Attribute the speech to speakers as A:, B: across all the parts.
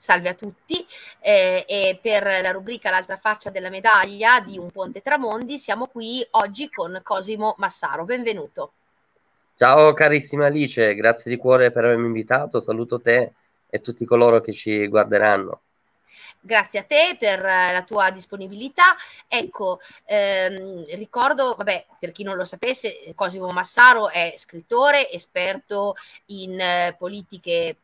A: Salve a tutti eh, e per la rubrica L'altra faccia della medaglia di Un Ponte Tramondi siamo qui oggi con Cosimo Massaro, benvenuto.
B: Ciao carissima Alice, grazie di cuore per avermi invitato, saluto te e tutti coloro che ci guarderanno.
A: Grazie a te per eh, la tua disponibilità. Ecco, ehm, ricordo, vabbè, per chi non lo sapesse, Cosimo Massaro è scrittore, esperto in eh, politiche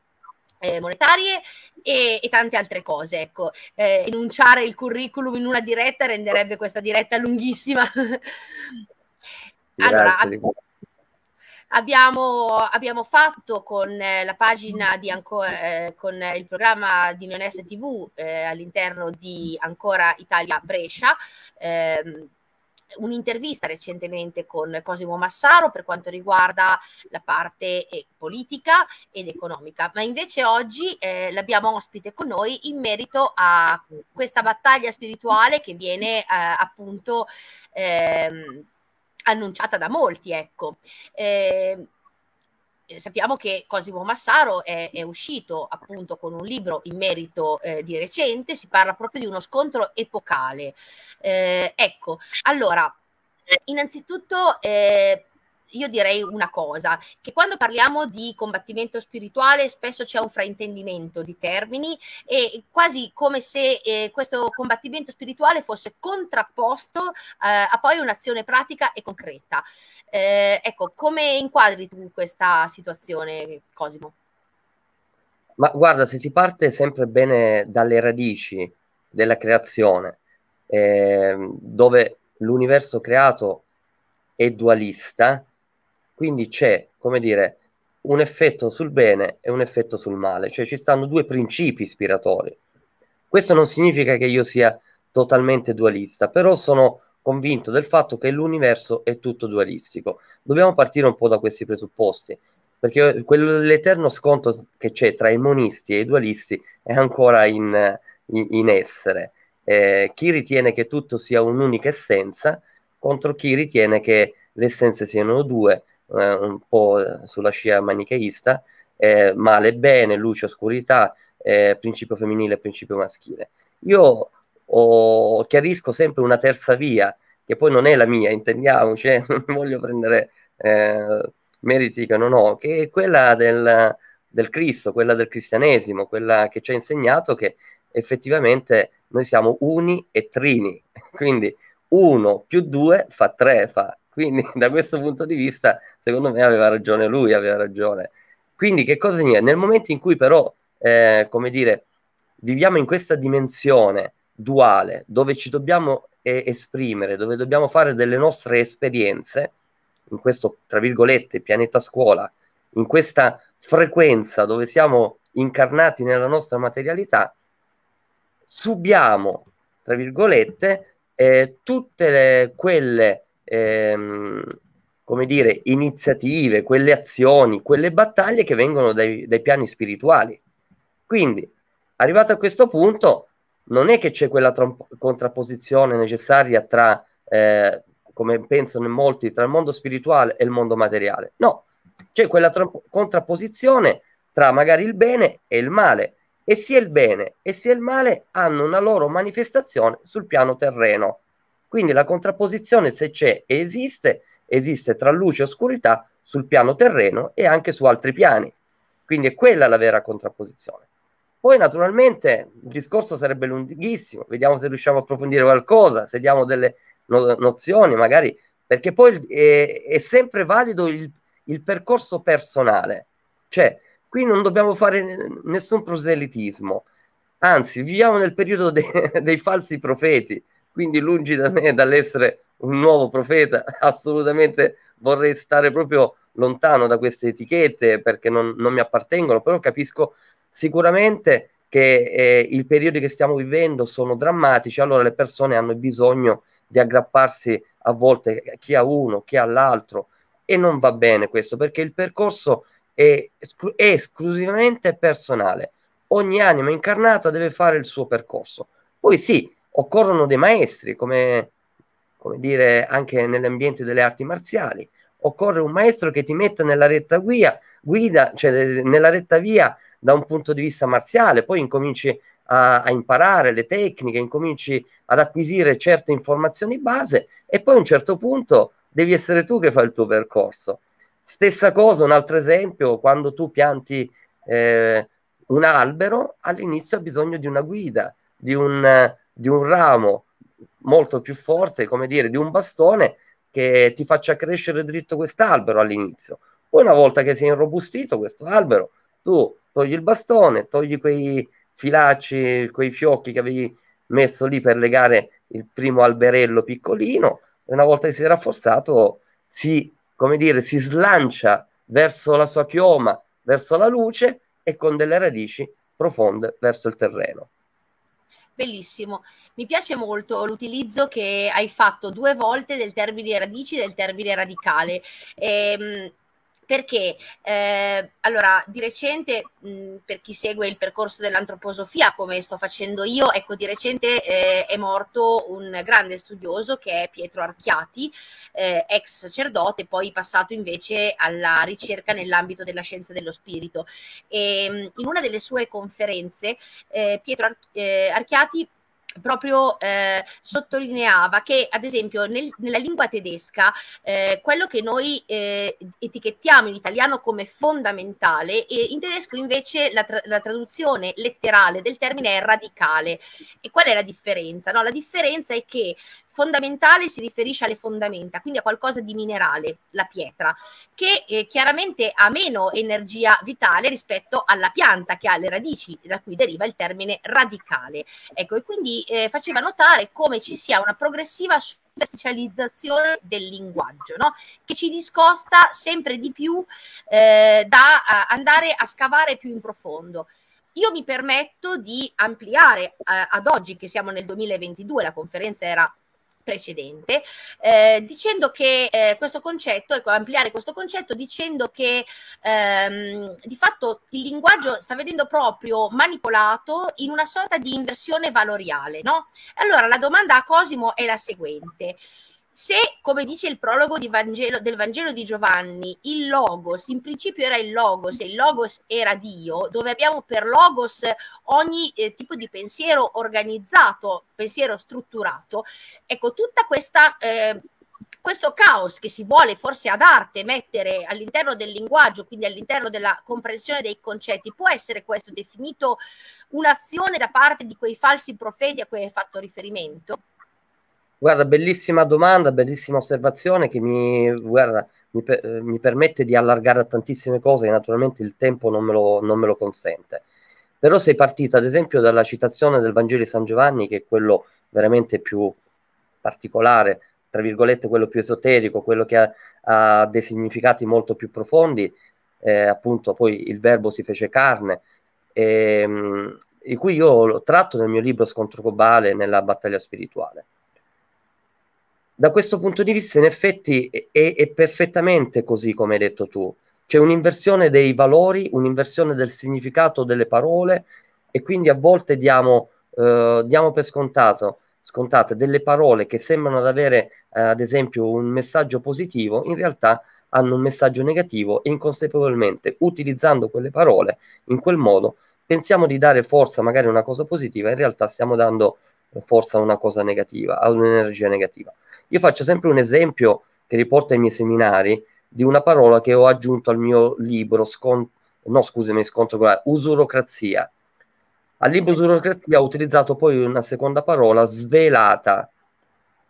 A: eh, monetarie e, e, tante altre cose. Ecco, eh, enunciare il curriculum in una diretta renderebbe questa diretta lunghissima. allora, abbiamo, abbiamo, fatto con eh, la pagina di Ancora, eh, con il programma di Neonesse TV eh, all'interno di Ancora Italia Brescia. Ehm, un'intervista recentemente con Cosimo Massaro per quanto riguarda la parte eh, politica ed economica, ma invece oggi eh, l'abbiamo ospite con noi in merito a questa battaglia spirituale che viene eh, appunto eh, annunciata da molti. Ecco. Ehm, eh, sappiamo che Cosimo Massaro è, è, uscito appunto con un libro in merito eh, di recente, si parla proprio di uno scontro epocale. Eh, ecco, allora, innanzitutto eh, io direi una cosa, che quando parliamo di combattimento spirituale spesso c'è un fraintendimento di termini e quasi come se eh, questo combattimento spirituale fosse contrapposto eh, a poi un'azione pratica e concreta. Eh, ecco, come inquadri tu questa situazione, Cosimo?
B: Ma guarda, se si parte sempre bene dalle radici della creazione, ehm, dove l'universo creato è dualista, quindi c'è, come dire, un effetto sul bene e un effetto sul male, cioè ci stanno due principi ispiratori. Questo non significa che io sia totalmente dualista, però sono convinto del fatto che l'universo è tutto dualistico. Dobbiamo partire un po' da questi presupposti, perché l'eterno scontro che c'è tra i monisti e i dualisti è ancora in, in, in essere. Eh, chi ritiene che tutto sia un'unica essenza contro chi ritiene che le essenze siano due eh, un po' sulla scia manicheista, eh, male, bene, luce, e oscurità, eh, principio femminile e principio maschile. Io ho, chiarisco sempre una terza via, che poi non è la mia, intendiamoci, cioè, non voglio prendere eh, meriti che non ho, che è quella del, del Cristo, quella del cristianesimo, quella che ci ha insegnato che effettivamente noi siamo uni e trini, quindi uno più due fa tre, fa quindi da questo punto di vista, secondo me aveva ragione lui, aveva ragione. Quindi che cosa significa? Nel momento in cui però, eh, come dire, viviamo in questa dimensione duale, dove ci dobbiamo eh, esprimere, dove dobbiamo fare delle nostre esperienze, in questo, tra virgolette, pianeta scuola, in questa frequenza dove siamo incarnati nella nostra materialità, subiamo, tra virgolette, eh, tutte le, quelle ehm, come dire, iniziative, quelle azioni, quelle battaglie che vengono dai, dai piani spirituali. Quindi, arrivato a questo punto, non è che c'è quella trom- contrapposizione necessaria tra, eh, come pensano in molti, tra il mondo spirituale e il mondo materiale. No, c'è quella trom- contrapposizione tra magari il bene e il male. E sia il bene e sia il male hanno una loro manifestazione sul piano terreno. Quindi la contrapposizione, se c'è e esiste, esiste tra luce e oscurità sul piano terreno e anche su altri piani. Quindi è quella la vera contrapposizione. Poi naturalmente il discorso sarebbe lunghissimo, vediamo se riusciamo a approfondire qualcosa, se diamo delle no- nozioni magari, perché poi eh, è, sempre valido il, il, percorso personale, cioè qui non dobbiamo fare nessun proselitismo, anzi viviamo nel periodo de- dei falsi profeti, quindi lungi da me dall'essere un nuovo profeta, assolutamente vorrei stare proprio lontano da queste etichette perché non, non mi appartengono, però capisco sicuramente che eh, i periodi che stiamo vivendo sono drammatici, allora le persone hanno bisogno di aggrapparsi a volte chi ha uno, chi ha l'altro e non va bene questo perché il percorso è, esclu- è esclusivamente personale. Ogni anima incarnata deve fare il suo percorso. Poi sì, occorrono dei maestri, come, come dire anche nell'ambiente delle arti marziali. Occorre un maestro che ti metta nella retta guida, guida cioè nella retta via da un punto di vista marziale, poi incominci a, a, imparare le tecniche, incominci ad acquisire certe informazioni base e poi a un certo punto devi essere tu che fai il tuo percorso. Stessa cosa, un altro esempio, quando tu pianti eh, un albero, all'inizio ha bisogno di una guida, di un, di un ramo molto più forte, come dire, di un bastone che ti faccia crescere dritto quest'albero all'inizio. Poi una volta che si è irrobustito questo albero, tu togli il bastone, togli quei filacci, quei fiocchi che avevi messo lì per legare il primo alberello piccolino e una volta che si è rafforzato si, come dire, si slancia verso la sua chioma, verso la luce e con delle radici profonde verso il terreno.
A: Bellissimo, mi piace molto l'utilizzo che hai fatto due volte del termine radici e del termine radicale. Ehm, perché eh, allora di recente, mh, per chi segue il percorso dell'antroposofia, come sto facendo io, ecco, di recente eh, è morto un grande studioso che è Pietro Archiati, eh, ex sacerdote, poi passato invece alla ricerca nell'ambito della scienza dello spirito. E, ehm, in una delle sue conferenze, eh, Pietro Ar- eh, Archiati proprio eh, sottolineava che ad esempio nel, nella lingua tedesca eh, quello che noi eh, etichettiamo in italiano come fondamentale e in tedesco invece la, tra- la, traduzione letterale del termine è radicale e qual è la differenza? No, la differenza è che Fondamentale si riferisce alle fondamenta, quindi a qualcosa di minerale, la pietra, che eh, chiaramente ha meno energia vitale rispetto alla pianta che ha le radici, da cui deriva il termine radicale. Ecco, e quindi eh, faceva notare come ci sia una progressiva specializzazione del linguaggio, no? che ci discosta sempre di più eh, da andare a scavare più in profondo. Io mi permetto di ampliare eh, ad oggi che siamo nel 2022, la conferenza era precedente, eh, dicendo che eh, questo concetto, ecco, ampliare questo concetto dicendo che ehm, di fatto il linguaggio sta vedendo proprio manipolato in una sorta di inversione valoriale, no? Allora la domanda a Cosimo è la seguente se, come dice il prologo di Vangelo, del Vangelo di Giovanni, il logos, in principio era il logos, e il logos era Dio, dove abbiamo per logos ogni eh, tipo di pensiero organizzato, pensiero strutturato, ecco, tutta questa... Eh, questo caos che si vuole forse ad arte mettere all'interno del linguaggio, quindi all'interno della comprensione dei concetti, può essere questo definito un'azione da parte di quei falsi profeti a cui hai fatto riferimento?
B: Guarda, bellissima domanda, bellissima osservazione che mi, guarda, mi, per, eh, mi, permette di allargare a tantissime cose che naturalmente il tempo non me, lo, non me lo consente. Però sei partita ad esempio dalla citazione del Vangelo di San Giovanni, che è quello veramente più particolare, tra virgolette quello più esoterico, quello che ha, ha dei significati molto più profondi, eh, appunto poi il verbo si fece carne, ehm, di cui io lo tratto nel mio libro Scontro Cobale nella battaglia spirituale da questo punto di vista, in effetti, è, è perfettamente così come hai detto tu. C'è un'inversione dei valori, un'inversione del significato delle parole e quindi a volte diamo, eh, diamo per scontato scontate delle parole che sembrano ad avere, eh, ad esempio, un messaggio positivo, in realtà hanno un messaggio negativo e inconsapevolmente, utilizzando quelle parole in quel modo, pensiamo di dare forza magari a una cosa positiva, in realtà stiamo dando eh, forza a una cosa negativa, a un'energia negativa. Io faccio sempre un esempio che riporto ai miei seminari di una parola che ho aggiunto al mio libro, scont- no scusami, scontro con la usurocrazia. Al libro usurocrazia ho utilizzato poi una seconda parola, svelata.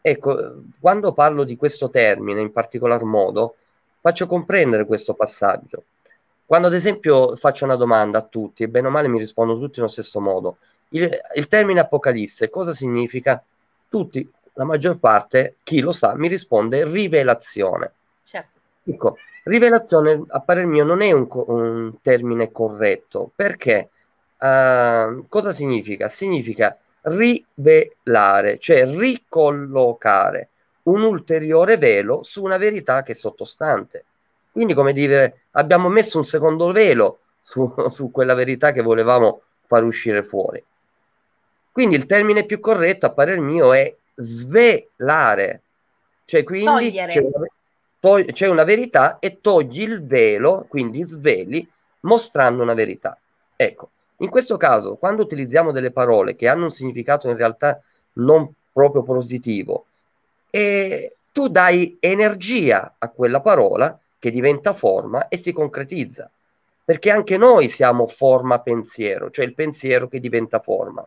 B: Ecco, quando parlo di questo termine in particolar modo, faccio comprendere questo passaggio. Quando ad esempio faccio una domanda a tutti, e bene o male mi rispondono tutti nello stesso modo, il, il termine apocalisse cosa significa? Tutti, la maggior parte, chi lo sa, mi risponde rivelazione. Certo. Ecco, rivelazione a parer mio non è un, un termine corretto perché uh, cosa significa? Significa rivelare, cioè ricollocare un ulteriore velo su una verità che è sottostante. Quindi, come dire, abbiamo messo un secondo velo su, su quella verità che volevamo far uscire fuori. Quindi il termine più corretto, a parer mio, è svelare, cioè quindi c'è una, to- c'è una, verità e togli il velo, quindi sveli, mostrando una verità. Ecco, in questo caso, quando utilizziamo delle parole che hanno un significato in realtà non proprio positivo, e tu dai energia a quella parola che diventa forma e si concretizza perché anche noi siamo forma pensiero, cioè il pensiero che diventa forma.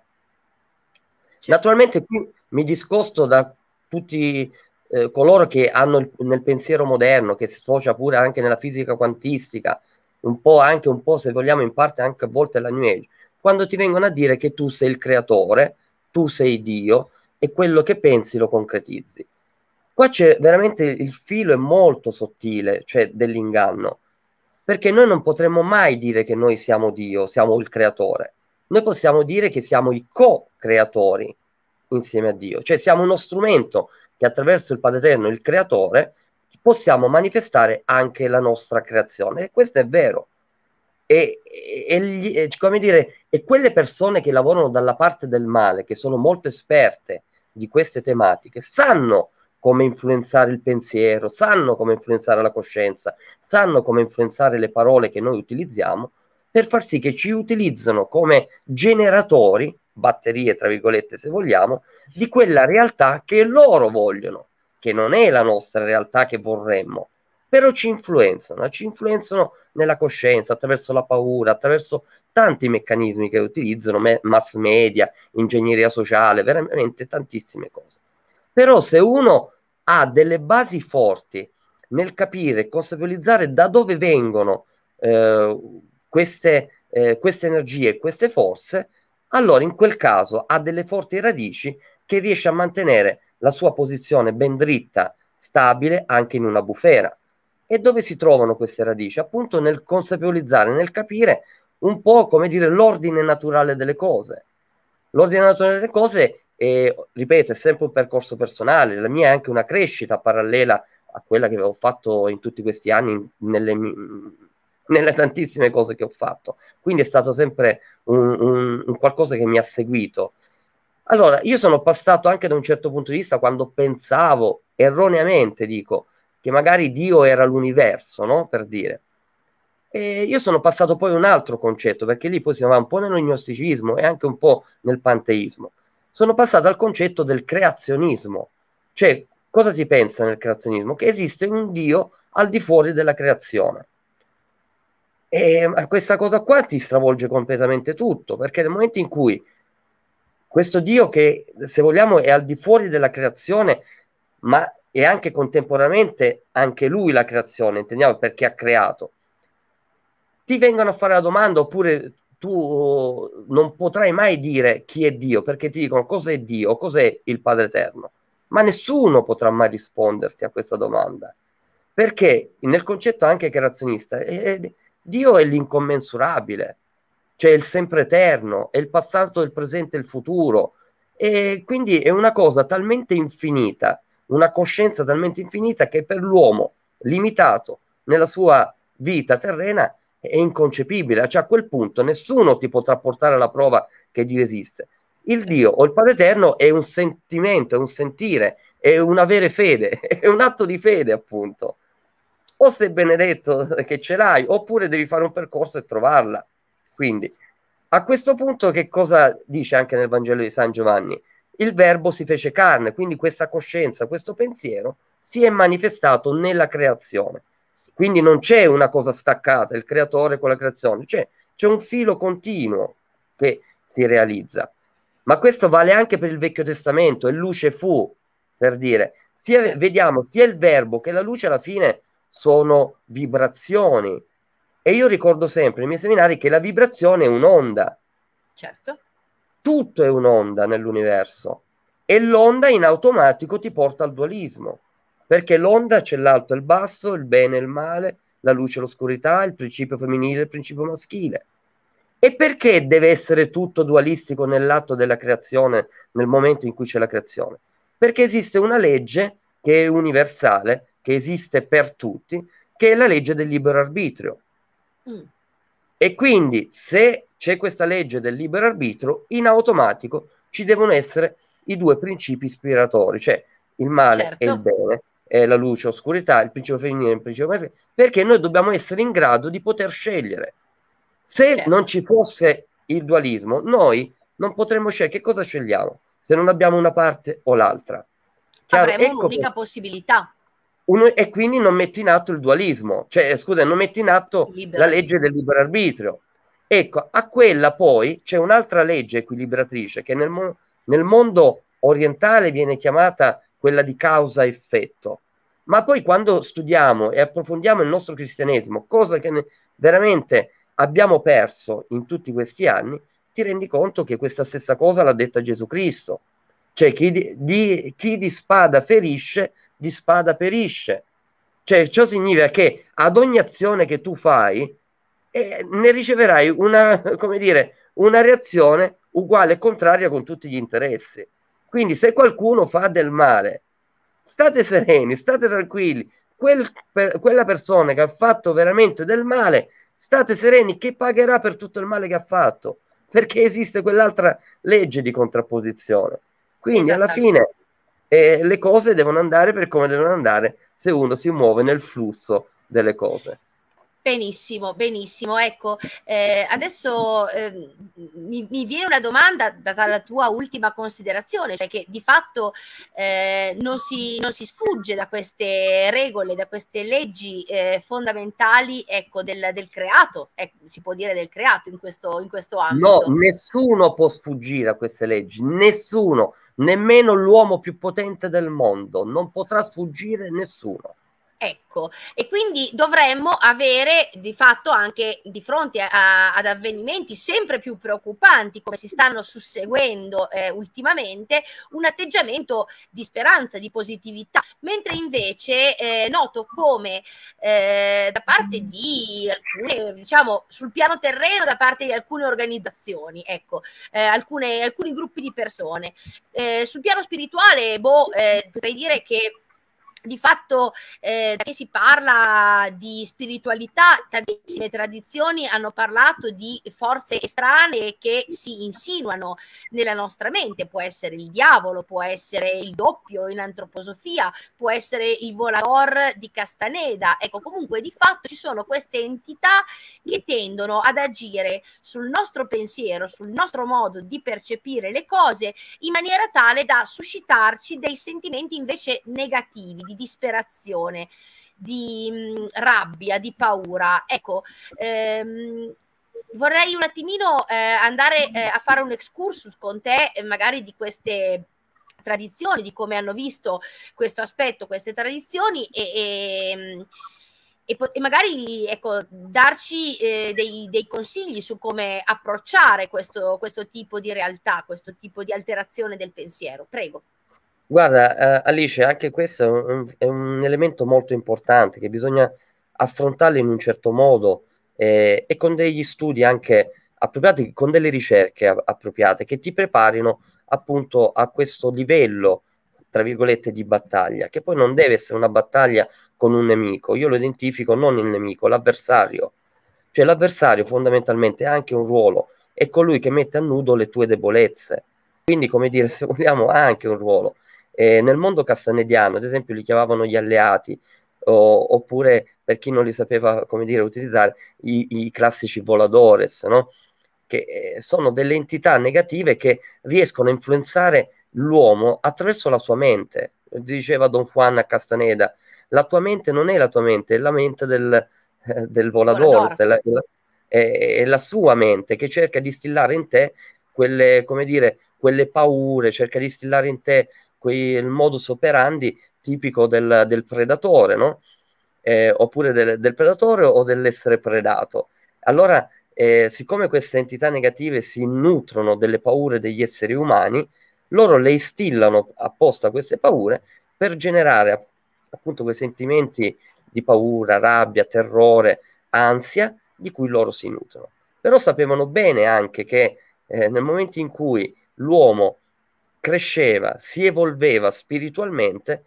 B: Certo. Naturalmente qui mi discosto da tutti eh, coloro che hanno il, nel pensiero moderno, che si sfocia pure anche nella fisica quantistica, un po' anche un po' se vogliamo in parte anche a volte la New Age, quando ti vengono a dire che tu sei il creatore, tu sei Dio e quello che pensi lo concretizzi. Qua c'è veramente il filo è molto sottile, cioè dell'inganno, perché noi non potremmo mai dire che noi siamo Dio, siamo il creatore noi possiamo dire che siamo i co-creatori insieme a Dio, cioè siamo uno strumento che attraverso il Padre Eterno, il Creatore, possiamo manifestare anche la nostra creazione. E questo è vero. E, e, e, come dire, e quelle persone che lavorano dalla parte del male, che sono molto esperte di queste tematiche, sanno come influenzare il pensiero, sanno come influenzare la coscienza, sanno come influenzare le parole che noi utilizziamo per far sì che ci utilizzano come generatori, batterie tra virgolette se vogliamo, di quella realtà che loro vogliono, che non è la nostra realtà che vorremmo, però ci influenzano, ci influenzano nella coscienza, attraverso la paura, attraverso tanti meccanismi che utilizzano, me- mass media, ingegneria sociale, veramente tantissime cose. Però se uno ha delle basi forti nel capire e consapevolizzare da dove vengono eh, queste, eh, queste energie, queste forze, allora in quel caso ha delle forti radici che riesce a mantenere la sua posizione ben dritta, stabile anche in una bufera. E dove si trovano queste radici? Appunto nel consapevolizzare, nel capire un po' come dire l'ordine naturale delle cose. L'ordine naturale delle cose, è, ripeto, è sempre un percorso personale, la mia è anche una crescita parallela a quella che ho fatto in tutti questi anni nelle, nelle tantissime cose che ho fatto. Quindi è stato sempre un, un, un qualcosa che mi ha seguito. Allora, io sono passato anche da un certo punto di vista quando pensavo, erroneamente dico, che magari Dio era l'universo, no? Per dire. E io sono passato poi a un altro concetto, perché lì poi si va un po' nell'ognosticismo e anche un po' nel panteismo. Sono passato al concetto del creazionismo. Cioè, cosa si pensa nel creazionismo? Che esiste un Dio al di fuori della creazione. E questa cosa qua ti stravolge completamente tutto, perché nel momento in cui questo Dio che, se vogliamo, è al di fuori della creazione, ma è anche contemporaneamente anche lui la creazione, intendiamo perché ha creato, ti vengono a fare la domanda oppure tu uh, non potrai mai dire chi è Dio, perché ti dicono cos'è Dio, cos'è il Padre Eterno, ma nessuno potrà mai risponderti a questa domanda, perché nel concetto anche creazionista... È, Dio è l'incommensurabile, cioè il sempre eterno, è il passato, il presente e il futuro. E quindi è una cosa talmente infinita, una coscienza talmente infinita che per l'uomo limitato nella sua vita terrena è inconcepibile. Cioè a quel punto nessuno ti potrà portare alla prova che Dio esiste. Il Dio o il Padre Eterno è un sentimento, è un sentire, è un avere fede, è un atto di fede appunto o sei benedetto che ce l'hai, oppure devi fare un percorso e trovarla. Quindi, a questo punto, che cosa dice anche nel Vangelo di San Giovanni? Il verbo si fece carne, quindi questa coscienza, questo pensiero si è manifestato nella creazione. Quindi non c'è una cosa staccata, il creatore con la creazione, c'è, c'è un filo continuo che si realizza. Ma questo vale anche per il Vecchio Testamento, e luce fu, per dire, sia, vediamo sia il verbo che la luce alla fine sono vibrazioni. E io ricordo sempre nei miei seminari che la vibrazione è un'onda. Certo. Tutto è un'onda nell'universo e l'onda in automatico ti porta al dualismo, perché l'onda c'è l'alto e il basso, il bene e il male, la luce e l'oscurità, il principio femminile e il principio maschile. E perché deve essere tutto dualistico nell'atto della creazione, nel momento in cui c'è la creazione? Perché esiste una legge che è universale che esiste per tutti, che è la legge del libero arbitrio. Mm. E quindi se c'è questa legge del libero arbitrio, in automatico ci devono essere i due principi ispiratori, cioè il male certo. e il certo. bene, e la luce e l'oscurità, il principio femminile e il principio maschile, perché noi dobbiamo essere in grado di poter scegliere. Se certo. non ci fosse il dualismo, noi non potremmo scegliere che cosa scegliamo se non abbiamo una parte o l'altra. Chiaro? Avremo ecco un'unica
A: possibilità
B: uno, e quindi non metti in atto il dualismo, cioè eh, scusa, non metti in atto Libera. la legge del libero arbitrio. Ecco, a quella poi c'è un'altra legge equilibratrice che nel, mo- nel mondo orientale viene chiamata quella di causa-effetto, ma poi quando studiamo e approfondiamo il nostro cristianesimo, cosa che ne- veramente abbiamo perso in tutti questi anni, ti rendi conto che questa stessa cosa l'ha detta Gesù Cristo. Cioè chi di, di, chi di spada ferisce di spada perisce. Cioè, ciò significa che ad ogni azione che tu fai eh, ne riceverai una, come dire, una reazione uguale e contraria con tutti gli interessi. Quindi se qualcuno fa del male, state sereni, state tranquilli. Quel, per, quella persona che ha fatto veramente del male, state sereni che pagherà per tutto il male che ha fatto, perché esiste quell'altra legge di contrapposizione. Quindi alla esatto. fine e le cose devono andare per come devono andare se uno si muove nel flusso delle cose.
A: Benissimo, benissimo. Ecco, eh, adesso eh, mi, mi, viene una domanda dalla tua ultima considerazione, cioè che di fatto eh, non, si, non, si, sfugge da queste regole, da queste leggi eh, fondamentali ecco, del, del, creato, ecco, si può dire del creato in questo, in questo ambito.
B: No, nessuno può sfuggire a queste leggi, nessuno nemmeno l'uomo più potente del mondo, non potrà sfuggire nessuno.
A: Ecco, e quindi dovremmo avere di fatto anche di fronte a, ad avvenimenti sempre più preoccupanti come si stanno susseguendo eh, ultimamente un atteggiamento di speranza, di positività, mentre invece eh, noto come eh, da parte di alcune, diciamo sul piano terreno, da parte di alcune organizzazioni, ecco, eh, alcune, alcuni gruppi di persone, eh, sul piano spirituale, boh, eh, potrei dire che di fatto eh, che si parla di spiritualità, tantissime tradizioni hanno parlato di forze strane che si insinuano nella nostra mente, può essere il diavolo, può essere il doppio in antroposofia, può essere il volador di Castaneda, ecco comunque di fatto ci sono queste entità che tendono ad agire sul nostro pensiero, sul nostro modo di percepire le cose in maniera tale da suscitarci dei sentimenti invece negativi, di disperazione, di mh, mm, rabbia, di paura. Ecco, ehm, vorrei un attimino eh, andare eh, a fare un excursus con te, eh, magari di queste tradizioni, di come hanno visto questo aspetto, queste tradizioni e, e, e, magari ecco, darci eh, dei, dei, consigli su come approcciare questo, questo tipo di realtà, questo tipo di alterazione del pensiero. Prego.
B: Guarda, eh, Alice, anche questo è un, è un elemento molto importante che bisogna affrontarlo in un certo modo eh, e con degli studi anche appropriati, con delle ricerche a- appropriate che ti preparino appunto a questo livello, tra virgolette, di battaglia, che poi non deve essere una battaglia con un nemico, io lo identifico non il nemico, l'avversario, cioè l'avversario fondamentalmente ha anche un ruolo, è colui che mette a nudo le tue debolezze, quindi come dire, se vogliamo ha anche un ruolo, eh, nel mondo castanediano, ad esempio, li chiamavano gli alleati, o, oppure per chi non li sapeva come dire, utilizzare, i, i classici voladores, no? che eh, sono delle entità negative che riescono a influenzare l'uomo attraverso la sua mente. Diceva Don Juan a Castaneda, la tua mente non è la tua mente, è la mente del, eh, del voladores, è la, è, è la sua mente che cerca di stillare in te quelle, come dire, quelle paure, cerca di stillare in te quel modus operandi tipico del, del predatore, no? eh, oppure del, del, predatore o dell'essere predato. Allora, eh, siccome queste entità negative si nutrono delle paure degli esseri umani, loro le instillano apposta queste paure per generare appunto quei sentimenti di paura, rabbia, terrore, ansia di cui loro si nutrono. Però sapevano bene anche che eh, nel momento in cui l'uomo cresceva, si evolveva spiritualmente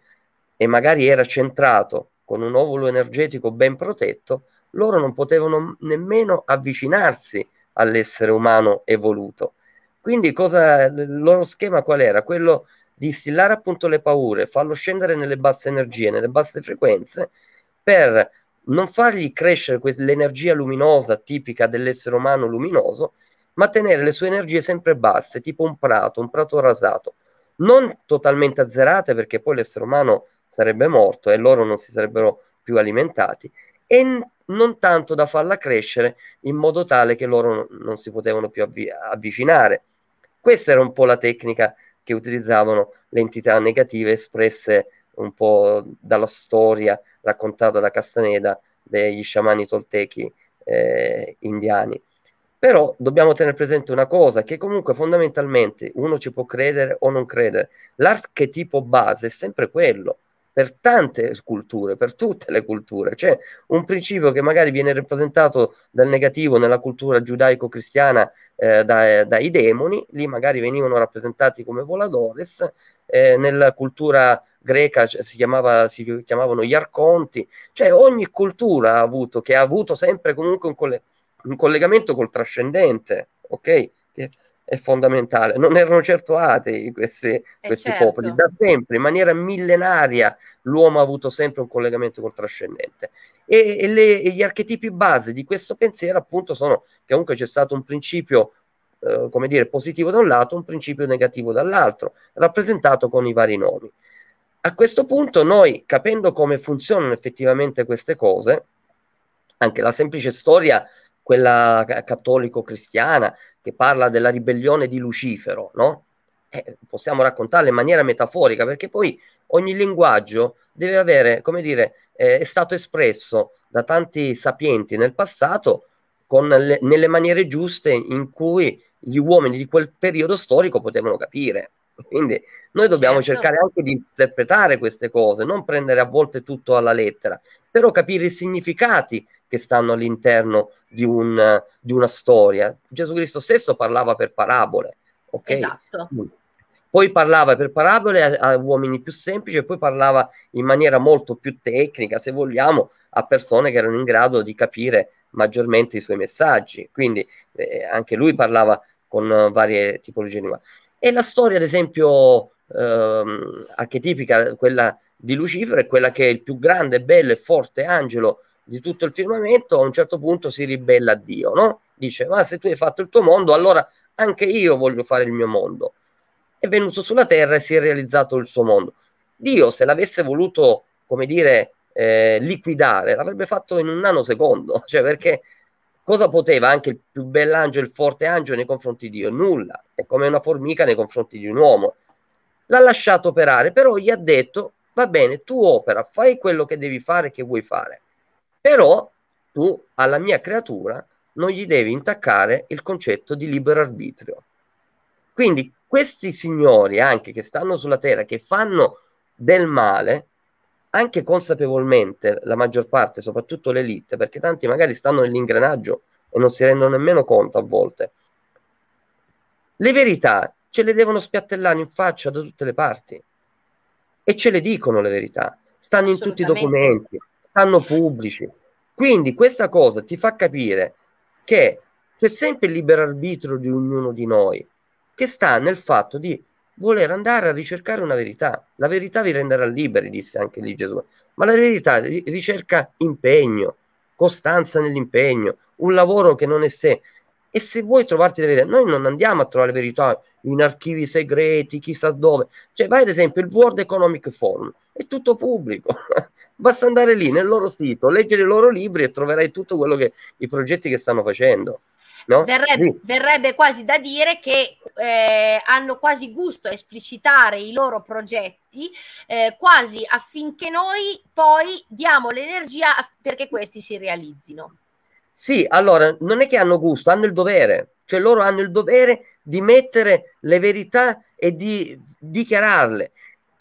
B: e magari era centrato con un ovulo energetico ben protetto, loro non potevano nemmeno avvicinarsi all'essere umano evoluto. Quindi cosa, il loro schema qual era? Quello di instillare appunto le paure, farlo scendere nelle basse energie, nelle basse frequenze, per non fargli crescere l'energia luminosa tipica dell'essere umano luminoso, ma tenere le sue energie sempre basse, tipo un prato, un prato rasato, non totalmente azzerate perché poi l'essere umano sarebbe morto e loro non si sarebbero più alimentati, e non tanto da farla crescere in modo tale che loro non si potevano più avvi- avvicinare. Questa era un po' la tecnica che utilizzavano le entità negative espresse un po' dalla storia raccontata da Castaneda degli sciamani toltechi eh, indiani. Però dobbiamo tenere presente una cosa, che comunque fondamentalmente uno ci può credere o non credere. L'archetipo base è sempre quello, per tante culture, per tutte le culture. C'è un principio che magari viene rappresentato dal negativo nella cultura giudaico-cristiana eh, da, dai demoni, lì magari venivano rappresentati come voladores, eh, nella cultura greca si, chiamava, si, chiamavano gli arconti, cioè ogni cultura ha avuto, che ha avuto sempre comunque un collegamento un collegamento col trascendente, ok? Che è fondamentale. Non erano certo atei questi, eh, questi certo. popoli, da sempre, in maniera millenaria, l'uomo ha avuto sempre un collegamento col trascendente. E, e, le, e gli archetipi base di questo pensiero, appunto, sono che comunque c'è stato un principio Uh, come dire, positivo da un lato, un principio negativo dall'altro, rappresentato con i vari nomi. A questo punto noi, capendo come funzionano effettivamente queste cose, anche la semplice storia quella cattolico-cristiana, che parla della ribellione di Lucifero, no? Eh, possiamo raccontarla in maniera metaforica, perché poi ogni linguaggio deve avere, come dire, eh, è stato espresso da tanti sapienti nel passato con le, nelle maniere giuste in cui gli uomini di quel periodo storico potevano capire. Quindi noi dobbiamo certo. cercare anche di interpretare queste cose, non prendere a volte tutto alla lettera, però capire i significati che stanno all'interno di, un, di una storia. Gesù Cristo stesso parlava per parabole, ok? Esatto. Mm. Poi parlava per parabole a, a uomini più semplici, e poi parlava in maniera molto più tecnica, se vogliamo, a persone che erano in grado di capire maggiormente i suoi messaggi. Quindi eh, anche lui parlava con varie tipologie di lingue. E la storia, ad esempio, ehm, archetipica, quella di Lucifero, è quella che è il più grande, bello e forte angelo di tutto il firmamento, a un certo punto si ribella a Dio, no? Dice, ma se tu hai fatto il tuo mondo, allora anche io voglio fare il mio mondo. È venuto sulla terra e si è realizzato il suo mondo. Dio, se l'avesse voluto, come dire, eh, liquidare, l'avrebbe fatto in un nanosecondo, cioè perché cosa poteva anche il più bell'angelo, il forte angelo nei confronti di Dio? Nulla, è come una formica nei confronti di un uomo. L'ha lasciato operare, però gli ha detto, va bene, tu opera, fai quello che devi fare, che vuoi fare, però tu alla mia creatura non gli devi intaccare il concetto di libero arbitrio. Quindi questi signori anche che stanno sulla terra, che fanno del male, anche consapevolmente la maggior parte, soprattutto l'elite, perché tanti magari stanno nell'ingranaggio e non si rendono nemmeno conto a volte. Le verità ce le devono spiattellare in faccia da tutte le parti e ce le dicono le verità, stanno in tutti i documenti, stanno pubblici. Quindi questa cosa ti fa capire che c'è sempre il libero arbitrio di ognuno di noi, che sta nel fatto di voler andare a ricercare una verità. La verità vi renderà liberi, disse anche lì Gesù. Ma la verità ricerca impegno, costanza nell'impegno, un lavoro che non è sé. E se vuoi trovarti la verità, noi non andiamo a trovare verità in archivi segreti, chissà dove. Cioè, vai ad esempio il World Economic Forum, è tutto pubblico. Basta andare lì nel loro sito, leggere i loro libri e troverai tutto quello che i progetti che stanno facendo. No? Verrebbe, sì.
A: verrebbe, quasi da dire che eh, hanno quasi gusto a esplicitare i loro progetti, eh, quasi affinché noi poi diamo l'energia perché questi si realizzino.
B: Sì, allora non è che hanno gusto, hanno il dovere, cioè loro hanno il dovere di mettere le verità e di dichiararle.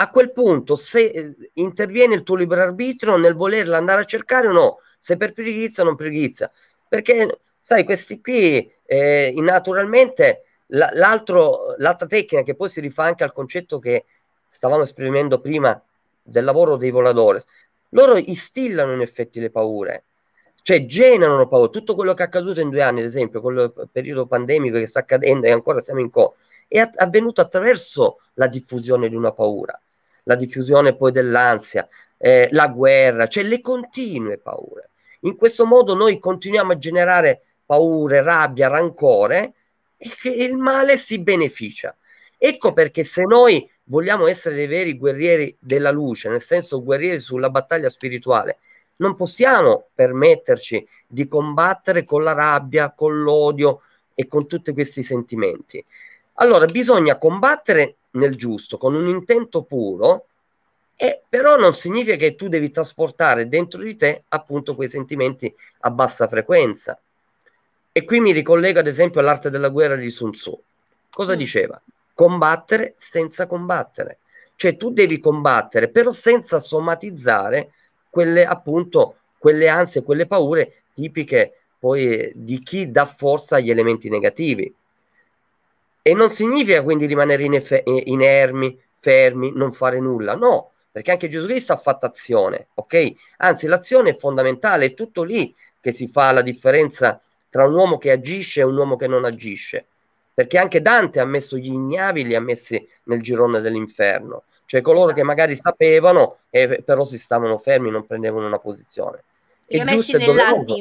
B: A quel punto, se eh, interviene il tuo libero arbitrio nel volerla andare a cercare o no, se per preghizia o non preghizia, perché sai, questi qui eh, naturalmente l'altro, l'altra tecnica che poi si rifà anche al concetto che stavamo esprimendo prima del lavoro dei voladores, loro instillano in effetti le paure, cioè generano paura. Tutto quello che è accaduto in due anni, ad esempio, col periodo pandemico che sta accadendo e ancora siamo in co, è avvenuto attraverso la diffusione di una paura, la diffusione poi dell'ansia, eh, la guerra, cioè le continue paure. In questo modo noi continuiamo a generare paure, rabbia, rancore, e il male si beneficia. Ecco perché se noi vogliamo essere dei veri guerrieri della luce, nel senso guerrieri sulla battaglia spirituale, non possiamo permetterci di combattere con la rabbia, con l'odio e con tutti questi sentimenti. Allora bisogna combattere nel giusto, con un intento puro, e però non significa che tu devi trasportare dentro di te appunto quei sentimenti a bassa frequenza. E qui mi ricollego ad esempio all'arte della guerra di Sun Tzu. Cosa mm. diceva? Combattere senza combattere. Cioè tu devi combattere, però senza somatizzare quelle appunto, quelle ansie, quelle paure tipiche poi di chi dà forza agli elementi negativi. E non significa quindi rimanere inefe- inermi, fermi, non fare nulla. No, perché anche Gesù Cristo ha fatto azione, ok? Anzi, l'azione è fondamentale, è tutto lì che si fa la differenza tra un uomo che agisce e un uomo che non agisce. Perché anche Dante ha messo gli ignavi, li ha messi nel girone dell'inferno, cioè coloro esatto. che magari sapevano e però si stavano fermi, non prendevano una posizione. Li ha messi nellanti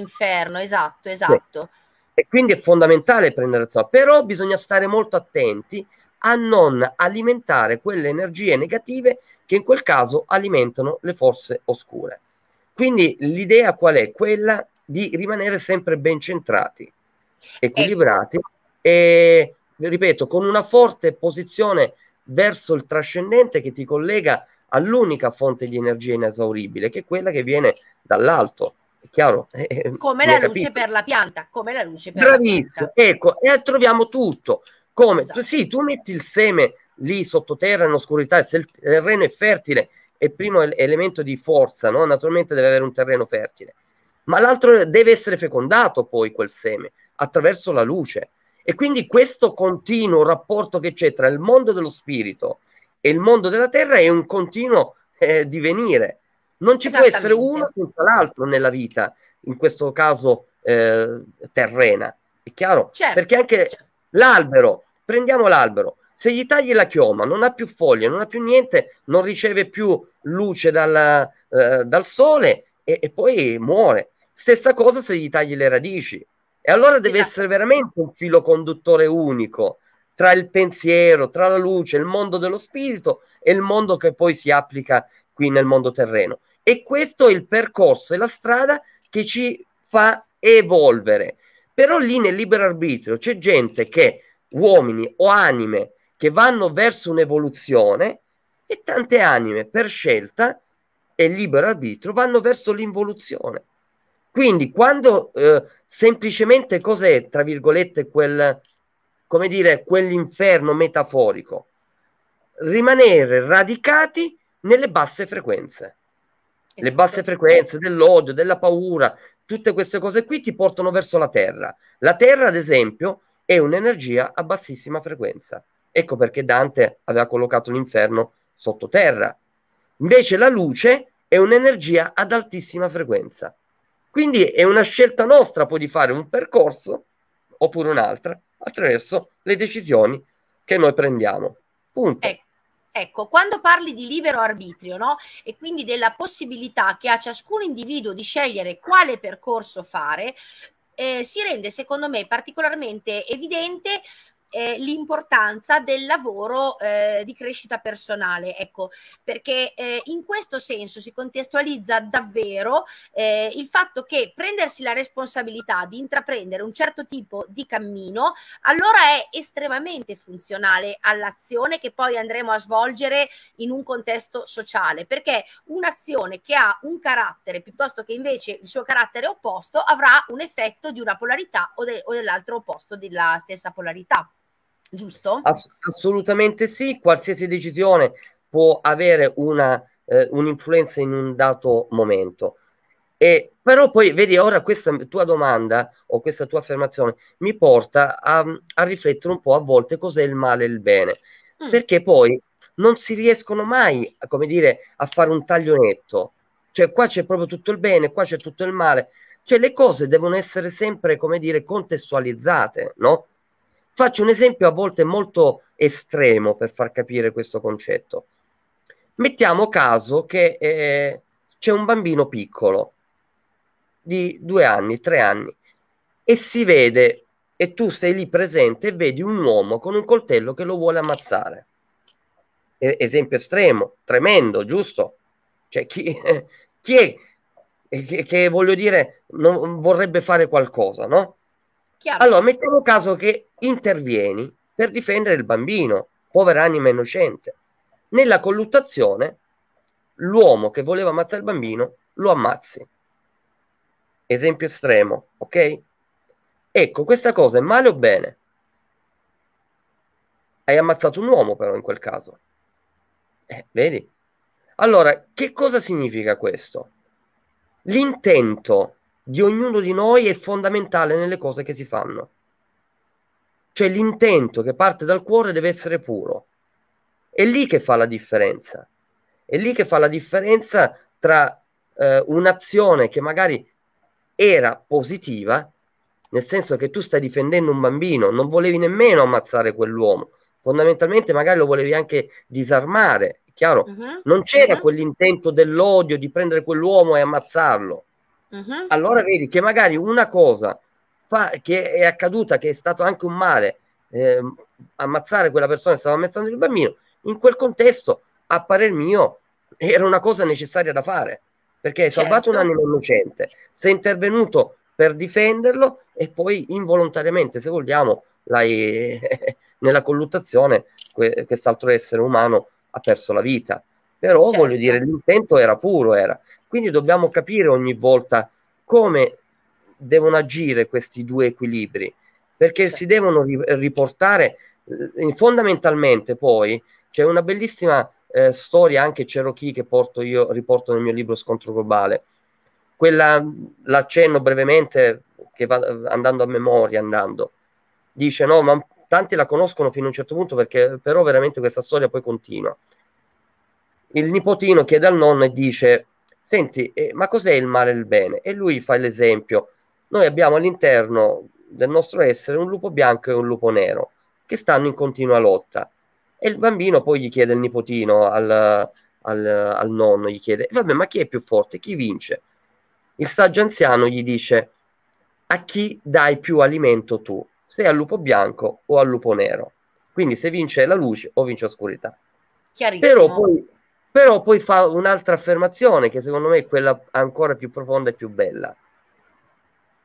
A: esatto, esatto. Sì. Esatto.
B: E quindi è fondamentale prendere ciò, però bisogna stare molto attenti a non alimentare quelle energie negative che in quel caso alimentano le forze oscure. Quindi l'idea qual è? Quella di rimanere sempre ben centrati, equilibrati e, ripeto, con una forte posizione verso il trascendente che ti collega all'unica fonte di energia inesauribile, che è quella che viene dall'alto. È chiaro? Eh, eh come la luce capito?
A: per la pianta, come la luce per Bravissimo. la pianta.
B: Ecco, e troviamo tutto. Come? Esatto. Tu, sì, tu metti il seme lì sottoterra in oscurità e se il terreno è fertile, è il primo elemento di forza, no? naturalmente deve avere un terreno fertile ma l'altro deve essere fecondato poi quel seme attraverso la luce. E quindi questo continuo rapporto che c'è tra il mondo dello spirito e il mondo della terra è un continuo eh, divenire. Non ci può essere uno senza l'altro nella vita, in questo caso eh, terrena. È chiaro? Certo, Perché anche certo. l'albero, prendiamo l'albero, se gli tagli la chioma, non ha più foglie, non ha più niente, non riceve più luce dalla, eh, dal sole e, e poi muore. Stessa cosa se gli tagli le radici. E allora deve esatto. essere veramente un filo conduttore unico tra il pensiero, tra la luce, il mondo dello spirito e il mondo che poi si applica qui nel mondo terreno. E questo è il percorso, è la strada che ci fa evolvere. Però lì nel libero arbitrio c'è gente che, uomini o anime, che vanno verso un'evoluzione e tante anime per scelta e libero arbitrio vanno verso l'involuzione. Quindi quando eh, semplicemente cos'è, tra virgolette, quel, come dire, quell'inferno metaforico? Rimanere radicati nelle basse frequenze. Le esatto. basse frequenze dell'odio, della paura, tutte queste cose qui ti portano verso la Terra. La Terra, ad esempio, è un'energia a bassissima frequenza. Ecco perché Dante aveva collocato l'inferno sottoterra. Invece la luce è un'energia ad altissima frequenza. Quindi è una scelta nostra poi di fare un percorso oppure un'altra attraverso le decisioni che noi prendiamo.
A: Punto. Ecco. Ecco, quando parli di libero arbitrio, no? E quindi della possibilità che ha ciascun individuo di scegliere quale percorso fare, eh, si rende secondo me particolarmente evidente eh, l'importanza del lavoro eh, di crescita personale, ecco, perché eh, in questo senso si contestualizza davvero eh, il fatto che prendersi la responsabilità di intraprendere un certo tipo di cammino allora è estremamente funzionale all'azione che poi andremo a svolgere in un contesto sociale, perché un'azione che ha un carattere piuttosto che invece il suo carattere opposto avrà un effetto di una polarità o, de- o dell'altro opposto della stessa polarità
B: giusto? Ass- assolutamente sì, qualsiasi decisione può avere una, eh, un'influenza in un dato momento. E, però poi, vedi, ora questa tua domanda o questa tua affermazione mi porta a, a riflettere un po' a volte cos'è il male e il bene, mm. perché poi non si riescono mai, come dire, a fare un taglio netto. Cioè, qua c'è proprio tutto il bene, qua c'è tutto il male. Cioè, le cose devono essere sempre, come dire, contestualizzate, no? Faccio un esempio a volte molto estremo per far capire questo concetto. Mettiamo caso che eh, c'è un bambino piccolo di due anni, tre anni e si vede e tu sei lì presente e vedi un uomo con un coltello che lo vuole ammazzare. E- esempio estremo, tremendo, giusto? Cioè chi, chi è che, che voglio dire non vorrebbe fare qualcosa, no? Chiaro. Allora, mettiamo caso che intervieni per difendere il bambino, povera anima innocente. Nella colluttazione, l'uomo che voleva ammazzare il bambino lo ammazzi. Esempio estremo, ok? Ecco, questa cosa è male o bene? Hai ammazzato un uomo però in quel caso. Eh, vedi? Allora, che cosa significa questo? L'intento di ognuno di noi è fondamentale nelle cose che si fanno. Cioè l'intento che parte dal cuore deve essere puro. È lì che fa la differenza. È lì che fa la differenza tra eh, un'azione che magari era positiva, nel senso che tu stai difendendo un bambino, non volevi nemmeno ammazzare quell'uomo, fondamentalmente magari lo volevi anche disarmare, chiaro? Uh-huh. Non c'era uh-huh. quell'intento dell'odio di prendere quell'uomo e ammazzarlo. Uh-huh. Allora vedi che magari una cosa fa, che è accaduta, che è stato anche un male, eh, ammazzare quella persona che stava ammazzando il bambino, in quel contesto, a parer mio, era una cosa necessaria da fare, perché hai certo. salvato un'anima innocente, sei intervenuto per difenderlo e poi involontariamente, se vogliamo, l'hai, nella colluttazione que- quest'altro essere umano ha perso la vita. Però certo. voglio dire, l'intento era puro, era. Quindi dobbiamo capire ogni volta come devono agire questi due equilibri, perché sì. si devono riportare eh, fondamentalmente poi c'è una bellissima eh, storia anche Cherokee che porto io riporto nel mio libro Scontro globale. Quella l'accenno brevemente che va andando a memoria andando. Dice no, ma tanti la conoscono fino a un certo punto perché però veramente questa storia poi continua. Il nipotino chiede al nonno e dice senti, eh, ma cos'è il male e il bene? E lui fa l'esempio, noi abbiamo all'interno del nostro essere un lupo bianco e un lupo nero che stanno in continua lotta. E il bambino poi gli chiede il nipotino al, al, al nonno, gli chiede, vabbè, ma chi è più forte? Chi vince? Il saggio anziano gli dice, a chi dai più alimento tu? Se al lupo bianco o al lupo nero? Quindi se vince la luce o vince l'oscurità.
A: Però poi
B: però poi fa un'altra affermazione che secondo me è quella ancora più profonda e più bella.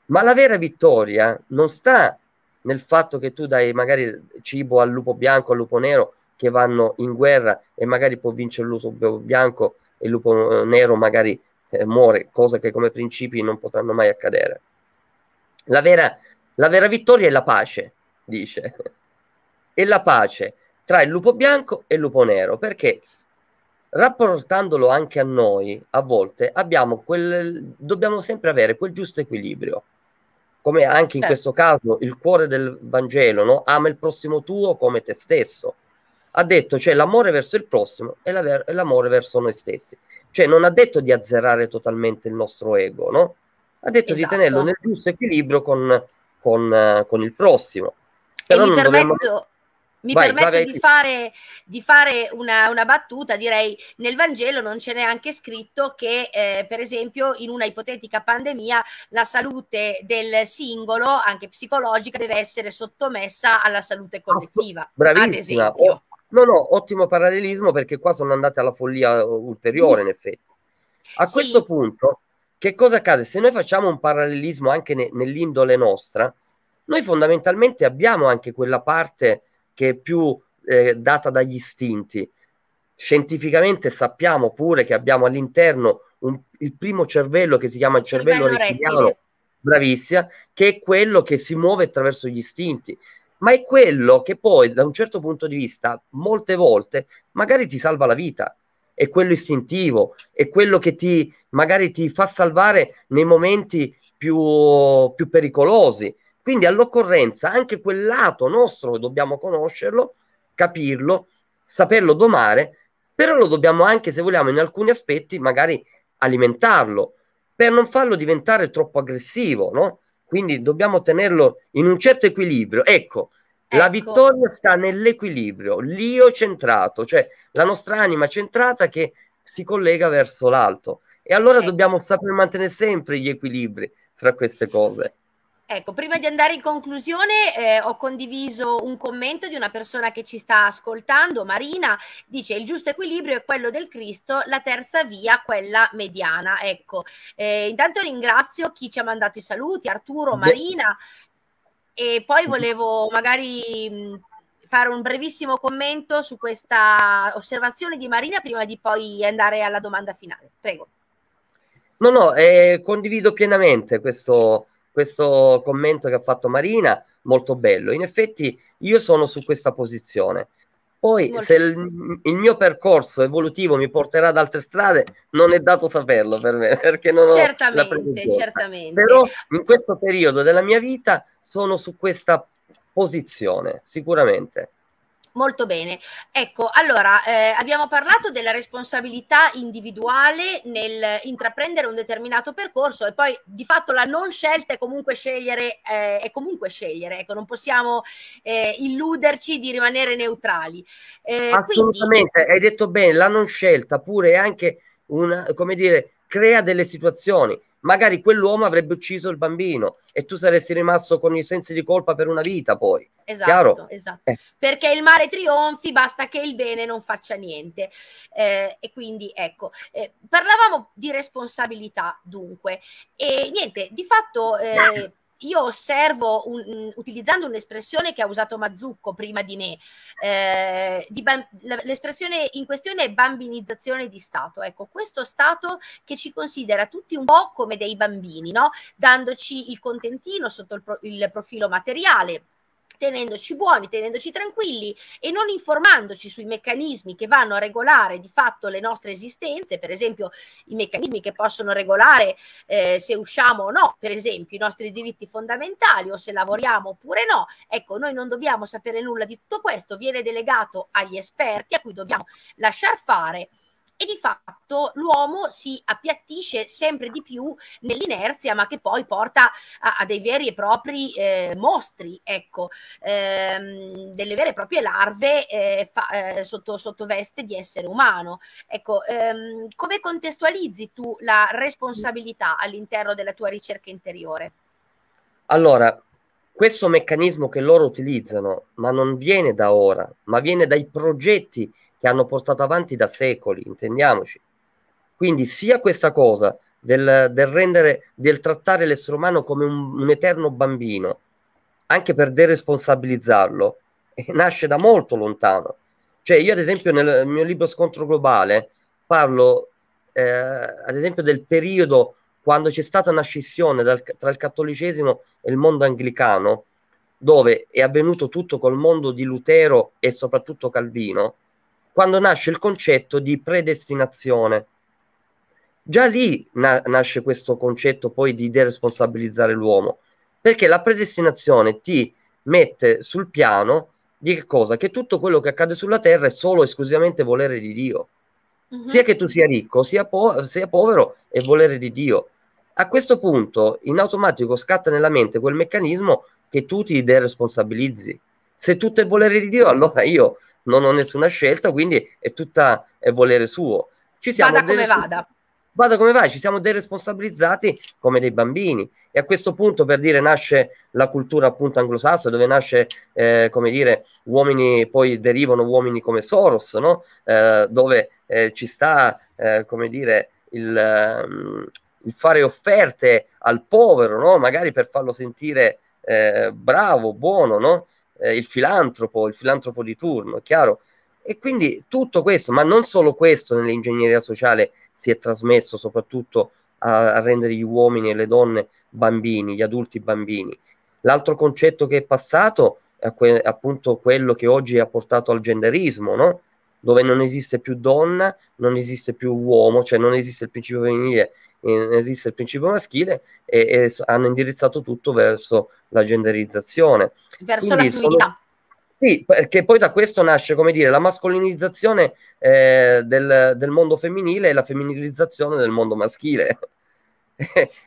B: Ma la vera vittoria non sta nel fatto che tu dai magari cibo al lupo bianco, al lupo nero che vanno in guerra e magari può vincere il lupo bianco e il lupo nero magari eh, muore, cosa che come principi non potranno mai accadere. La vera, la vera vittoria è la pace, dice. È la pace tra il lupo bianco e il lupo nero, perché rapportandolo anche a noi, a volte abbiamo quel, dobbiamo sempre avere quel giusto equilibrio. Come anche certo. in questo caso il cuore del Vangelo, no? ama il prossimo tuo come te stesso. Ha detto cioè l'amore verso il prossimo e, la, e l'amore verso noi stessi. Cioè non ha detto di azzerare totalmente il nostro ego, no? Ha detto esatto. di tenerlo nel giusto equilibrio con, con, con il prossimo. Però e mi permetto, dobbiamo... Mi vai, permetto vai, vai. Di,
A: fare, di fare, una, una, battuta, direi nel Vangelo non c'è neanche scritto che eh, per esempio in una ipotetica pandemia la salute del singolo, anche psicologica, deve essere sottomessa alla salute collettiva. Bravissima. Oh,
B: no, no, ottimo parallelismo perché qua sono andate alla follia eh, ulteriore mm. in effetti. A sì. questo punto, che cosa accade? Se noi facciamo un parallelismo anche ne, nell'indole nostra, noi fondamentalmente abbiamo anche quella parte che è più eh, data dagli istinti. Scientificamente sappiamo pure che abbiamo all'interno un, il primo cervello che si chiama il cervello, cervello rettiliano, bravissima, che è quello che si muove attraverso gli istinti ma è quello che poi da un certo punto di vista molte volte magari ti salva la vita è quello istintivo è quello che ti magari ti fa salvare nei momenti più, più pericolosi quindi all'occorrenza anche quel lato nostro dobbiamo conoscerlo, capirlo, saperlo domare, però lo dobbiamo anche, se vogliamo, in alcuni aspetti magari alimentarlo per non farlo diventare troppo aggressivo, no? Quindi dobbiamo tenerlo in un certo equilibrio. Ecco, ecco. la vittoria sta nell'equilibrio, l'io centrato, cioè la nostra anima centrata che si collega verso l'alto. E allora ecco. dobbiamo saper mantenere sempre gli equilibri fra queste cose.
A: Ecco, prima di andare in conclusione eh, ho condiviso un commento di una persona che ci sta ascoltando, Marina, dice il giusto equilibrio è quello del Cristo, la terza via quella mediana. Ecco, eh, intanto ringrazio chi ci ha mandato i saluti, Arturo, Marina, e poi mm-hmm. volevo magari mm, fare un brevissimo commento su questa osservazione di Marina prima di poi andare alla domanda finale. Prego.
B: No, no, eh, condivido pienamente questo questo commento che ha fatto Marina, molto bello. In effetti io sono su questa posizione. Poi molto se il, il, mio percorso evolutivo mi porterà ad altre strade, non è dato saperlo per me, perché non certamente, ho certamente. Però in questo periodo della mia vita sono su questa posizione, sicuramente.
A: Molto bene. Ecco, allora eh, abbiamo parlato della responsabilità individuale nel intraprendere un determinato percorso e poi di fatto la non scelta è comunque scegliere, eh, è comunque scegliere. Ecco, non possiamo eh, illuderci di rimanere neutrali. Eh, Assolutamente,
B: quindi... hai detto bene, la non scelta pure è anche una, come dire, crea delle situazioni magari quell'uomo avrebbe ucciso il bambino e tu saresti rimasto con i sensi di colpa per una vita poi. Esatto,
A: esatto. Eh. perché il male trionfi, basta che il bene non faccia niente. Eh, e quindi ecco, eh, parlavamo di responsabilità dunque e niente, di fatto... Eh, io osservo, un, mm, utilizzando un'espressione che ha usato Mazzucco prima di me, eh, di, l'espressione in questione è bambinizzazione di Stato. Ecco, questo Stato che ci considera tutti un po' come dei bambini, no? dandoci il contentino sotto il, pro, il profilo materiale, tenendoci buoni, tenendoci tranquilli e non informandoci sui meccanismi che vanno a regolare di fatto le nostre esistenze, per esempio i meccanismi che possono regolare eh, se usciamo o no, per esempio i nostri diritti fondamentali o se lavoriamo oppure no. Ecco, noi non dobbiamo sapere nulla di tutto questo, viene delegato agli esperti a cui dobbiamo lasciar fare e di fatto l'uomo si appiattisce sempre di più nell'inerzia, ma che poi porta a, a dei veri e propri eh, mostri, ecco, ehm, delle vere e proprie larve eh, fa, eh, sotto, sotto, veste di essere umano. Ecco, ehm, come contestualizzi tu la responsabilità all'interno della tua ricerca interiore?
B: Allora, questo meccanismo che loro utilizzano, ma non viene da ora, ma viene dai progetti che hanno portato avanti da secoli, intendiamoci. Quindi sia questa cosa del, del, rendere, del trattare l'essere umano come un, un eterno bambino, anche per deresponsabilizzarlo, eh, nasce da molto lontano. Cioè, io ad esempio nel mio libro Scontro Globale parlo eh, ad esempio del periodo quando c'è stata una scissione dal, tra il cattolicesimo e il mondo anglicano, dove è avvenuto tutto col mondo di Lutero e soprattutto Calvino, quando nasce il concetto di predestinazione. Già lì na- nasce questo concetto poi di deresponsabilizzare l'uomo, perché la predestinazione ti mette sul piano di che cosa? Che tutto quello che accade sulla terra è solo e esclusivamente volere di Dio. Uh-huh. Sia che tu sia ricco, sia, po- sia povero, è volere di Dio. A questo punto in automatico scatta nella mente quel meccanismo che tu ti deresponsabilizzi. Se tutto è volere di Dio, allora io non ho nessuna scelta, quindi è tutta è volere suo. Ci siamo vada come vada. Vada come va, ci siamo deresponsabilizzati come dei bambini. E a questo punto, per dire, nasce la cultura appunto anglosassone, dove nasce, eh, come dire, uomini, poi derivano uomini come Soros, no? Eh, dove eh, ci sta, eh, come dire, il, ehm, il, fare offerte al povero, no? Magari per farlo sentire eh, bravo, buono, no? eh, il filantropo, il filantropo di turno, è chiaro? E quindi tutto questo, ma non solo questo nell'ingegneria sociale si è trasmesso soprattutto a, a rendere gli uomini e le donne bambini, gli adulti bambini. L'altro concetto che è passato è que- appunto quello che oggi ha portato al genderismo, no? dove non esiste più donna, non esiste più uomo, cioè non esiste il principio femminile esiste il principio maschile e, e hanno indirizzato tutto verso la genderizzazione. Verso Quindi la femminilità. Sì, perché poi da questo nasce, come dire, la mascolinizzazione eh, del, del, mondo femminile e la femminilizzazione del mondo maschile.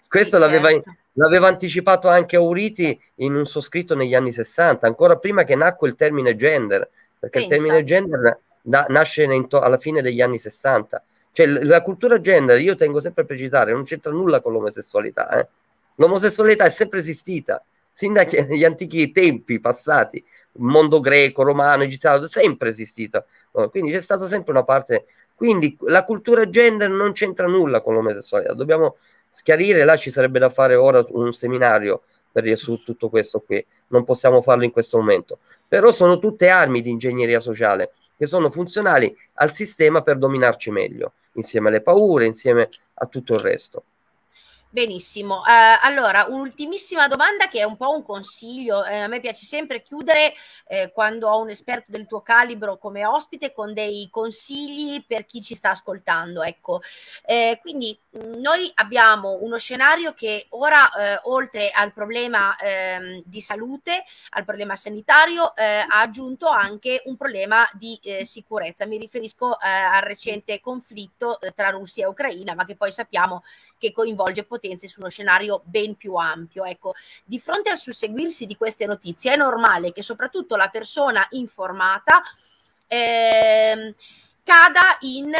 B: questo sì, l'aveva, certo. l'aveva, anticipato anche Auriti in un suo scritto negli anni 60, ancora prima che nacque il termine gender, perché Pensa. il termine gender da, nasce in, alla fine degli anni 60. Cioè, la cultura gender, io tengo sempre a precisare, non c'entra nulla con l'omosessualità. Eh? L'omosessualità è sempre esistita, sin dagli antichi tempi passati, mondo greco, romano, egiziano, è sempre esistita. Oh, quindi c'è stata sempre una parte... Quindi la cultura gender non c'entra nulla con l'omosessualità. Dobbiamo schiarire, là ci sarebbe da fare ora un seminario per su tutto questo qui. Non possiamo farlo in questo momento. Però sono tutte armi di ingegneria sociale che sono funzionali al sistema per dominarci meglio, insieme alle paure, insieme a tutto il resto.
A: Benissimo, eh, allora un'ultimissima domanda che è un po' un consiglio, eh, a me piace sempre chiudere eh, quando ho un esperto del tuo calibro come ospite con dei consigli per chi ci sta ascoltando, ecco, eh, quindi noi abbiamo uno scenario che ora, eh, oltre al problema eh, di salute, al problema sanitario, eh, ha aggiunto anche un problema di eh, sicurezza. Mi riferisco eh, al recente conflitto eh, tra Russia e Ucraina, ma che poi sappiamo che coinvolge potenze su uno scenario ben più ampio. Ecco, di fronte al susseguirsi di queste notizie è normale che soprattutto la persona informata ehm, cada in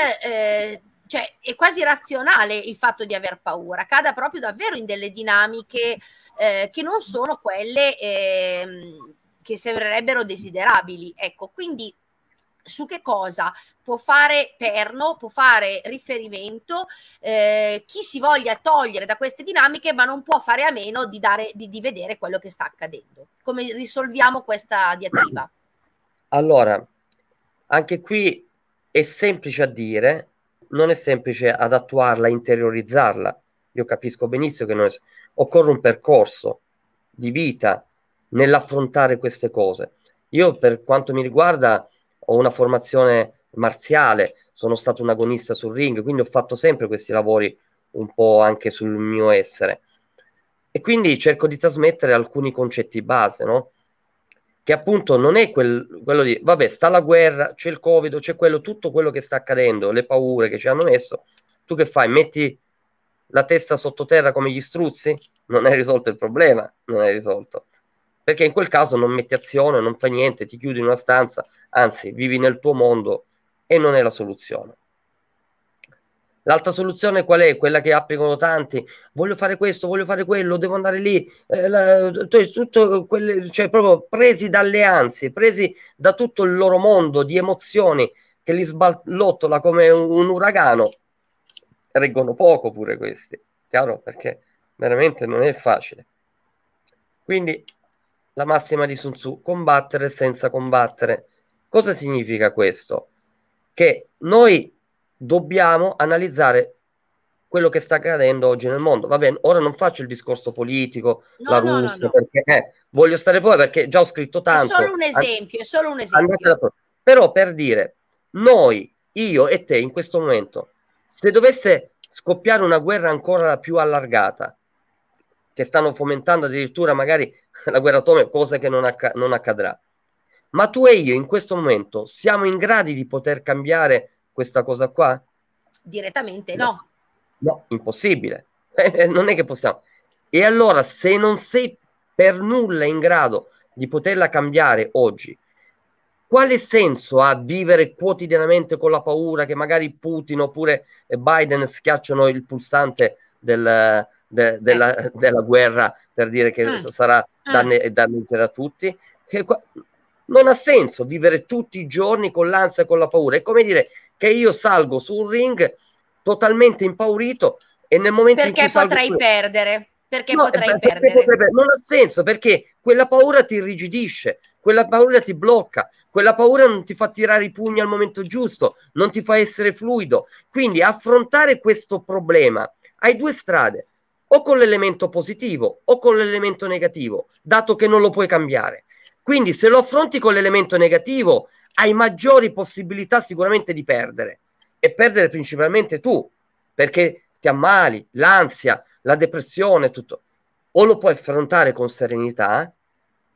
A: cioè, è quasi razionale il fatto di aver paura, cada proprio davvero in delle dinamiche eh, che non sono quelle eh, che sembrerebbero desiderabili. Ecco, quindi su che cosa può fare perno, può fare riferimento eh, chi si voglia togliere da queste dinamiche, ma non può fare a meno di, dare, di, di vedere quello che sta accadendo. Come risolviamo questa
B: diatriba? Allora, anche qui è semplice a dire, non è semplice ad attuarla, interiorizzarla. Io capisco benissimo che non è... occorre un percorso di vita nell'affrontare queste cose. Io per quanto mi riguarda ho una formazione marziale, sono stato un agonista sul ring, quindi ho fatto sempre questi lavori un po' anche sul mio essere. E quindi cerco di trasmettere alcuni concetti base, no? che appunto non è quel, quello di vabbè, sta la guerra, c'è il Covid, c'è quello, tutto quello che sta accadendo, le paure che ci hanno messo. Tu che fai? Metti la testa sottoterra come gli struzzi? Non hai risolto il problema, non hai risolto. Perché in quel caso non metti azione, non fai niente, ti chiudi in una stanza, anzi, vivi nel tuo mondo e non è la soluzione. L'altra soluzione qual è? Quella che applicano tanti. Voglio fare questo, voglio fare quello, devo andare lì. Eh, la, cioè, tutto quelle, cioè proprio presi dalle ansie, presi da tutto il loro mondo di emozioni che li sballottola come un, un uragano. Reggono poco pure questi, chiaro? Perché veramente non è facile. Quindi la massima di Sun Tzu, combattere senza combattere. Cosa significa questo? Che noi dobbiamo analizzare quello che sta accadendo oggi nel mondo. Va bene, ora non faccio il discorso politico, no, la no, Russia, no, perché eh, voglio stare fuori perché già ho scritto tanto. È solo un esempio,
A: è solo un esempio.
B: Però per dire, noi, io e te in questo momento, se dovesse scoppiare una guerra ancora più allargata, che stanno fomentando addirittura magari la guerra atomica, cosa che non, acc- non accadrà, ma tu e io in questo momento siamo in grado di poter cambiare questa cosa qua?
A: Direttamente no.
B: No, no impossibile. Eh, eh, non è che possiamo. E allora se non sei per nulla in grado di poterla cambiare oggi, quale senso ha vivere quotidianamente con la paura che magari Putin oppure Biden schiacciano il pulsante del, de, della, eh. della, guerra per dire che eh. sarà mm. danne, eh. a tutti? Che, non ha senso vivere tutti i giorni con l'ansia e con la paura. È come dire che io salgo sul ring totalmente impaurito e nel momento perché in cui potrei salgo...
A: perdere perché no, potrei perché
B: perdere potrebbe... non ha senso perché quella paura ti irrigidisce quella paura ti blocca quella paura non ti fa tirare i pugni al momento giusto non ti fa essere fluido quindi affrontare questo problema hai due strade o con l'elemento positivo o con l'elemento negativo dato che non lo puoi cambiare quindi se lo affronti con l'elemento negativo hai maggiori possibilità sicuramente di perdere e perdere principalmente tu perché ti ammali, l'ansia, la depressione, tutto. O lo puoi affrontare con serenità,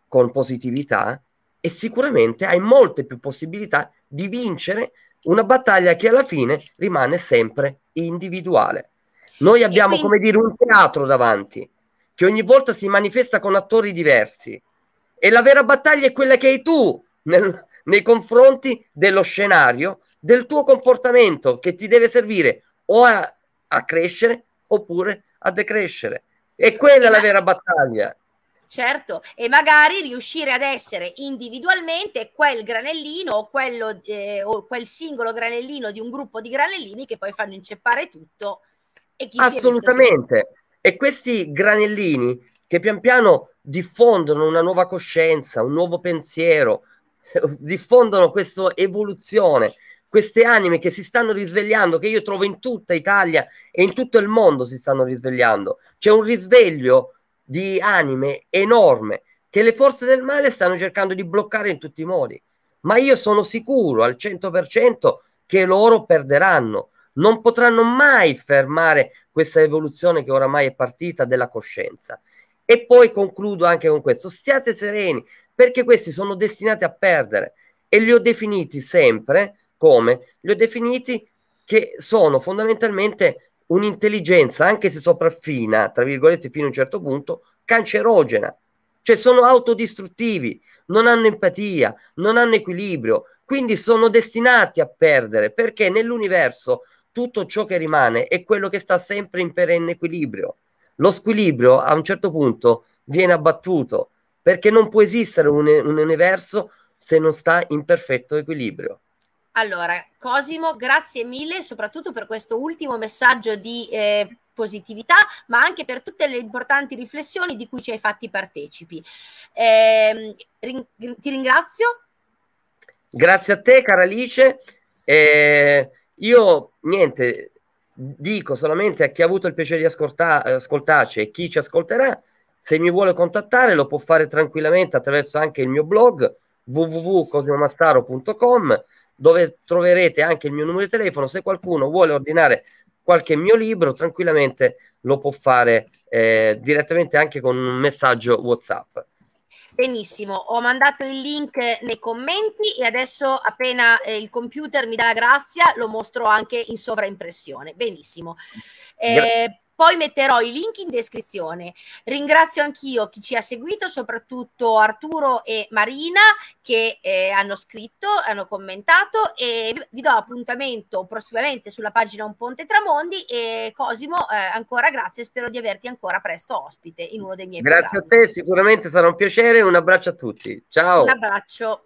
B: con positività e sicuramente hai molte più possibilità di vincere una battaglia che alla fine rimane sempre individuale. Noi abbiamo, quindi... come dire, un teatro davanti che ogni volta si manifesta con attori diversi e la vera battaglia è quella che hai tu nel, nei confronti dello scenario, del tuo comportamento che ti deve servire o a, a crescere oppure a decrescere. E certo, quella è la vera battaglia.
A: Certo, e magari riuscire ad essere individualmente quel granellino o, quello, eh, o quel singolo granellino di un gruppo di granellini che poi fanno inceppare tutto.
B: E chi Assolutamente. E questi granellini che pian piano diffondono una nuova coscienza, un nuovo pensiero, diffondono questa evoluzione, queste anime che si stanno risvegliando, che io trovo in tutta Italia e in tutto il mondo si stanno risvegliando. C'è un risveglio di anime enorme che le forze del male stanno cercando di bloccare in tutti i modi. Ma io sono sicuro al 100% che loro perderanno. Non potranno mai fermare questa evoluzione che oramai è partita della coscienza. E poi concludo anche con questo. Stiate sereni, perché questi sono destinati a perdere e li ho definiti sempre come? Li ho definiti che sono fondamentalmente un'intelligenza, anche se sopraffina, tra virgolette, fino a un certo punto, cancerogena. Cioè sono autodistruttivi, non hanno empatia, non hanno equilibrio, quindi sono destinati a perdere, perché nell'universo tutto ciò che rimane è quello che sta sempre in perenne equilibrio. Lo squilibrio a un certo punto viene abbattuto perché non può esistere un, un universo se non sta in perfetto equilibrio.
A: Allora, Cosimo, grazie mille soprattutto per questo ultimo messaggio di eh, positività, ma anche per tutte le importanti riflessioni di cui ci hai fatti partecipi. Eh, rin- ti ringrazio.
B: Grazie a te, cara Alice. Eh, io, niente, dico solamente a chi ha avuto il piacere di ascolta- ascoltarci e chi ci ascolterà se mi vuole contattare lo può fare tranquillamente attraverso anche il mio blog www.cosimomastaro.com dove troverete anche il mio numero di telefono. Se qualcuno vuole ordinare qualche mio libro, tranquillamente lo può fare eh, direttamente anche con un messaggio WhatsApp.
A: Benissimo, ho mandato il link nei commenti e adesso appena eh, il computer mi dà la grazia lo mostro anche in sovraimpressione. Benissimo. Eh, poi metterò i link in descrizione. Ringrazio anch'io chi ci ha seguito, soprattutto Arturo e Marina che eh, hanno scritto, hanno commentato e vi do appuntamento prossimamente sulla pagina Un Ponte Tramondi e Cosimo eh, ancora grazie, spero di averti ancora presto ospite in uno dei miei grazie Grazie a
B: te, sicuramente sarà un piacere, un abbraccio a tutti. Ciao. Un
A: abbraccio.